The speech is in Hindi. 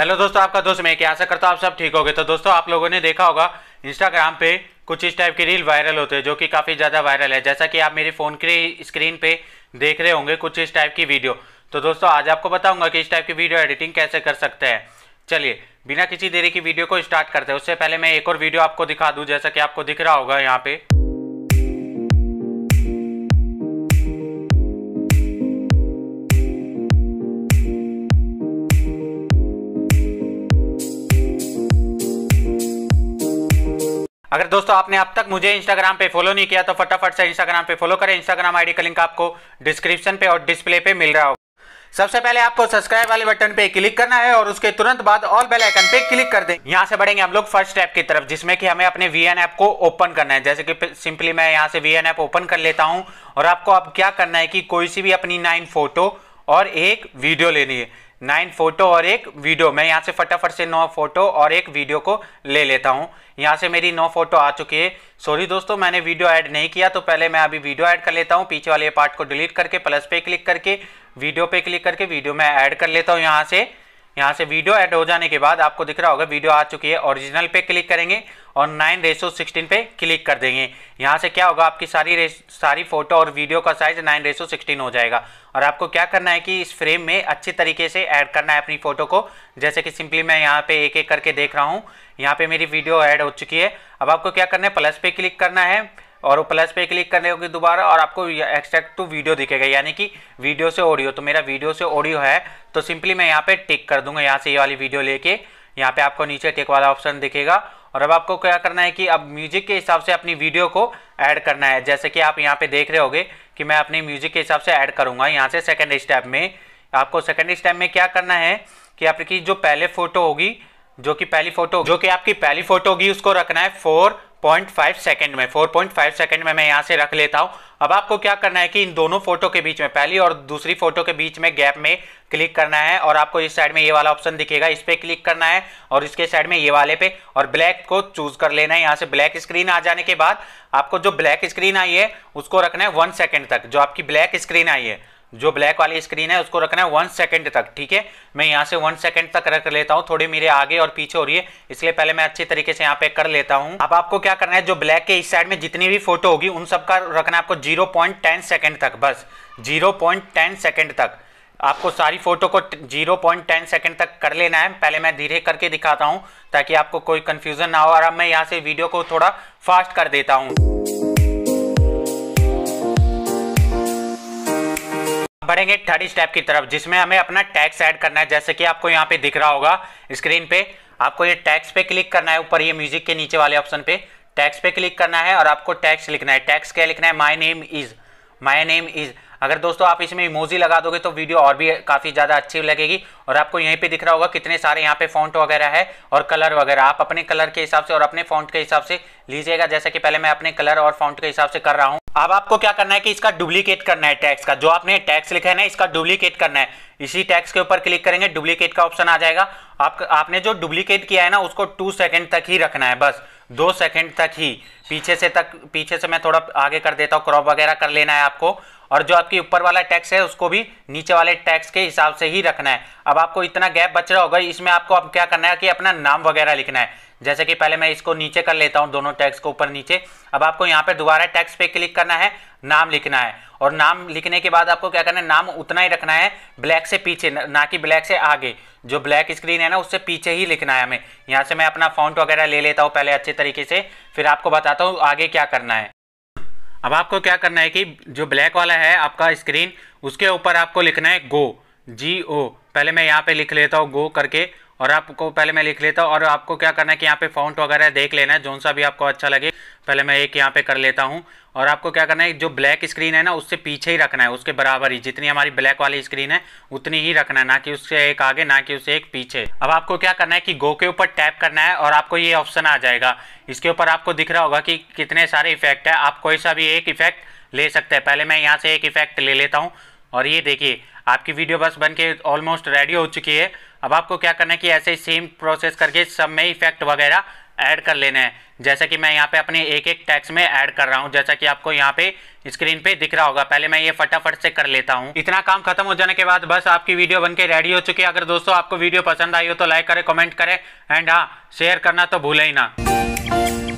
हेलो दोस्तों आपका दोस्त मैं क्या आशा करता हूँ आप सब ठीक होगे तो दोस्तों आप लोगों ने देखा होगा इंस्टाग्राम पे कुछ इस टाइप के रील वायरल होते हैं जो कि काफ़ी ज़्यादा वायरल है जैसा कि आप मेरी फ़ोन के स्क्रीन पे देख रहे होंगे कुछ इस टाइप की वीडियो तो दोस्तों आज आपको बताऊंगा कि इस टाइप की वीडियो एडिटिंग कैसे कर सकते हैं चलिए बिना किसी देरी की वीडियो को स्टार्ट करते हैं उससे पहले मैं एक और वीडियो आपको दिखा दूँ जैसा कि आपको दिख रहा होगा यहाँ पर अगर दोस्तों आपने अब तक मुझे इंस्टाग्राम पे फॉलो नहीं किया तो फटाफट से इंस्टाग्राम पे फॉलो करें इंस्टाग्राम आईडी का लिंक आपको डिस्क्रिप्शन पे और डिस्प्ले पे मिल रहा होगा सबसे पहले आपको सब्सक्राइब वाले बटन पे क्लिक करना है और उसके तुरंत बाद ऑल बेल आइकन पे क्लिक कर दें यहाँ से बढ़ेंगे हम लोग फर्स्ट ऐप की तरफ जिसमें कि हमें अपने वी ऐप को ओपन करना है जैसे कि सिंपली मैं यहाँ से वी ऐप ओपन कर लेता हूँ और आपको अब क्या करना है कि कोई सी भी अपनी नाइन फोटो और एक वीडियो लेनी है नाइन फोटो और एक वीडियो मैं यहाँ से फटाफट से नौ फोटो और एक वीडियो को ले लेता हूँ यहाँ से मेरी नौ फोटो आ चुकी है सॉरी दोस्तों मैंने वीडियो ऐड नहीं किया तो पहले मैं अभी वीडियो ऐड कर लेता हूँ पीछे वाले पार्ट को डिलीट करके प्लस पे क्लिक करके वीडियो पे क्लिक करके वीडियो में ऐड कर लेता हूँ यहाँ से यहाँ से वीडियो ऐड हो जाने के बाद आपको दिख रहा होगा वीडियो आ चुकी है ओरिजिनल पे क्लिक करेंगे और नाइन रेसो सिक्सटीन पे क्लिक कर देंगे यहाँ से क्या होगा आपकी सारी रेस सारी फोटो और वीडियो का साइज नाइन रेसो सिक्सटीन हो जाएगा और आपको क्या करना है कि इस फ्रेम में अच्छी तरीके से ऐड करना है अपनी फ़ोटो को जैसे कि सिंपली मैं यहाँ पे एक एक करके देख रहा हूँ यहाँ पे मेरी वीडियो ऐड हो चुकी है अब आपको क्या करना है प्लस पे क्लिक करना है और वो प्लस पे क्लिक करने होगी दोबारा और आपको एक्सट्रैक्ट टू वीडियो दिखेगा यानी कि वीडियो से ऑडियो तो मेरा वीडियो से ऑडियो है तो सिंपली मैं यहाँ पे टिक कर दूंगा यहाँ से ये वाली वीडियो लेके यहाँ पे आपको नीचे टिक वाला ऑप्शन दिखेगा और अब आपको क्या करना है कि अब म्यूजिक के हिसाब से अपनी वीडियो को ऐड करना है जैसे कि आप यहाँ पे देख रहे होगे कि मैं अपने म्यूजिक के हिसाब से ऐड करूँगा यहाँ से सेकेंड स्टेप में आपको सेकेंड स्टेप में क्या करना है कि आपकी जो पहले फोटो होगी जो कि पहली फोटो जो कि आपकी पहली फोटो होगी उसको रखना है फोर पॉइंट फाइव सेकेंड में फोर पॉइंट फाइव सेकेंड में मैं यहाँ से रख लेता हूँ अब आपको क्या करना है कि इन दोनों फोटो के बीच में पहली और दूसरी फोटो के बीच में गैप में क्लिक करना है और आपको इस साइड में ये वाला ऑप्शन दिखेगा इस पर क्लिक करना है और इसके साइड में ये वाले पे और ब्लैक को चूज कर लेना है यहाँ से ब्लैक स्क्रीन आ जाने के बाद आपको जो ब्लैक स्क्रीन आई है उसको रखना है वन सेकेंड तक जो आपकी ब्लैक स्क्रीन आई है जो ब्लैक वाली स्क्रीन है उसको रखना है वन सेकेंड तक ठीक है मैं यहाँ से वन सेकेंड तक रख लेता हूँ थोड़ी मेरे आगे और पीछे हो रही है इसलिए पहले मैं अच्छे तरीके से यहाँ पे कर लेता हूँ अब आपको क्या करना है जो ब्लैक के इस साइड में जितनी भी फोटो होगी उन सबका रखना है आपको जीरो पॉइंट टेन सेकेंड तक बस जीरो पॉइंट टेन सेकेंड तक आपको सारी फोटो को जीरो पॉइंट टेन सेकेंड तक कर लेना है पहले मैं धीरे करके दिखाता हूँ ताकि आपको कोई कन्फ्यूजन ना हो और अब मैं यहाँ से वीडियो को थोड़ा फास्ट कर देता हूँ बढ़ेंगे थर्ड स्टेप की तरफ जिसमें हमें अपना टैक्स ऐड करना है जैसे कि आपको यहाँ पे दिख रहा होगा स्क्रीन पे आपको ये टैक्स पे क्लिक करना है ऊपर ये म्यूजिक के नीचे वाले ऑप्शन पे टैक्स पे क्लिक करना है और आपको टैक्स लिखना है टैक्स क्या लिखना है my name is my name is अगर दोस्तों आप इसमें इमोजी लगा दोगे तो वीडियो और भी काफ़ी ज़्यादा अच्छी लगेगी और आपको यहीं पे दिख रहा होगा कितने सारे यहाँ पे फॉन्ट वगैरह है और कलर वगैरह आप अपने कलर के हिसाब से और अपने फॉन्ट के हिसाब से लीजिएगा जैसा कि पहले मैं अपने कलर और फॉन्ट के हिसाब से कर रहा हूँ अब आपको क्या करना है कि इसका डुप्लीकेट करना है टैक्स का जो आपने टैक्स लिखा है ना इसका डुप्लीकेट करना है इसी टैक्स के ऊपर क्लिक करेंगे डुप्लीकेट का ऑप्शन आ जाएगा आप आपने जो डुप्लीकेट किया है ना उसको टू सेकेंड तक ही रखना है बस दो सेकेंड तक ही पीछे से तक पीछे से मैं थोड़ा आगे कर देता हूँ क्रॉप वगैरह कर लेना है आपको और जो आपके ऊपर वाला टैक्स है उसको भी नीचे वाले टैक्स के हिसाब से ही रखना है अब आपको इतना गैप बच रहा होगा इसमें आपको अब क्या करना है कि अपना नाम वगैरह लिखना है जैसे कि पहले मैं इसको नीचे कर लेता हूँ दोनों टैक्स को ऊपर नीचे अब आपको यहाँ पर दोबारा टैक्स पे क्लिक करना है नाम लिखना है और नाम लिखने के बाद आपको क्या करना है नाम उतना ही रखना है ब्लैक से पीछे ना कि ब्लैक से आगे जो ब्लैक स्क्रीन है ना उससे पीछे ही लिखना है हमें यहाँ से मैं अपना फ़ॉन्ट वगैरह ले लेता हूँ पहले अच्छे तरीके से फिर आपको बताता हूँ आगे क्या करना है अब आपको क्या करना है कि जो ब्लैक वाला है आपका स्क्रीन उसके ऊपर आपको लिखना है गो जी ओ पहले मैं यहाँ पे लिख लेता हूँ गो करके और आपको पहले मैं लिख लेता हूँ और आपको क्या करना है कि यहाँ पे फाउंट वगैरह देख लेना है जो सा भी आपको अच्छा लगे पहले मैं एक यहाँ पे कर लेता हूँ और आपको क्या करना है जो ब्लैक स्क्रीन है ना उससे पीछे ही रखना है उसके बराबर ही जितनी हमारी ब्लैक वाली स्क्रीन है उतनी ही रखना है ना कि उससे एक आगे ना कि उससे एक पीछे अब आपको क्या करना है कि गो के ऊपर टैप करना है और आपको ये ऑप्शन आ जाएगा इसके ऊपर आपको दिख रहा होगा कि कितने सारे इफेक्ट है आप कोई सा भी एक इफेक्ट ले सकते हैं पहले मैं यहाँ से एक इफेक्ट ले लेता हूँ और ये देखिए आपकी वीडियो बस बन के ऑलमोस्ट रेडी हो चुकी है अब आपको क्या करना है कि ऐसे ही सेम प्रोसेस करके सब में इफेक्ट वगैरह ऐड कर लेना है जैसा कि मैं यहाँ पे अपने एक एक टैक्स में ऐड कर रहा हूँ जैसा कि आपको यहाँ पे स्क्रीन पे दिख रहा होगा पहले मैं ये फटाफट से कर लेता हूँ इतना काम खत्म हो जाने के बाद बस आपकी वीडियो बनके रेडी हो चुकी है अगर दोस्तों आपको वीडियो पसंद आई हो तो लाइक करें कमेंट करें एंड हाँ शेयर करना तो भूलें ही ना